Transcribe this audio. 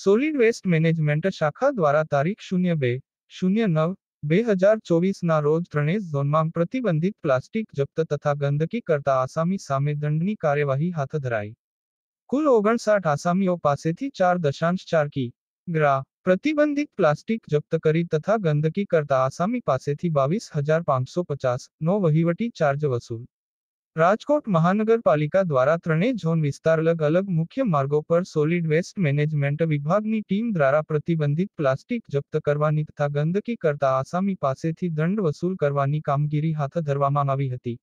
solid waste management શાખા દ્વારા તારીખ શૂન્ય બે શૂન્ય નવ બે હજાર ચોવીસના રોજ ત્રણેય ઝોનમાં પ્રતિબંધિત પ્લાસ્ટિક જપ્ત તથા ગંદકી કરતા આસામી સામે દંડની કાર્યવાહી હાથ ધરાઈ કુલ ઓગણસાઠ આસામીઓ પાસેથી ચાર દશાંશ ચાર કી ગ્રા પ્રતિબંધિત પ્લાસ્ટિક જપ્ત કરી તથા ગંદકી કરતા આસામી પાસેથી બાવીસ હજાર પાંચસો પચાસ નો વહીવટી ચાર્જ વસૂલ રાજકોટ મહાનગરપાલિકા દ્વારા ત્રણેય ઝોન વિસ્તાર અલગ અલગ મુખ્ય માર્ગો પર સોલિડ વેસ્ટ મેનેજમેન્ટ વિભાગની ટીમ દ્વારા પ્રતિબંધિત પ્લાસ્ટિક જપ્ત કરવાની તથા ગંદકી કરતા આસામી પાસેથી દંડ વસૂલ કરવાની કામગીરી હાથ ધરવામાં આવી હતી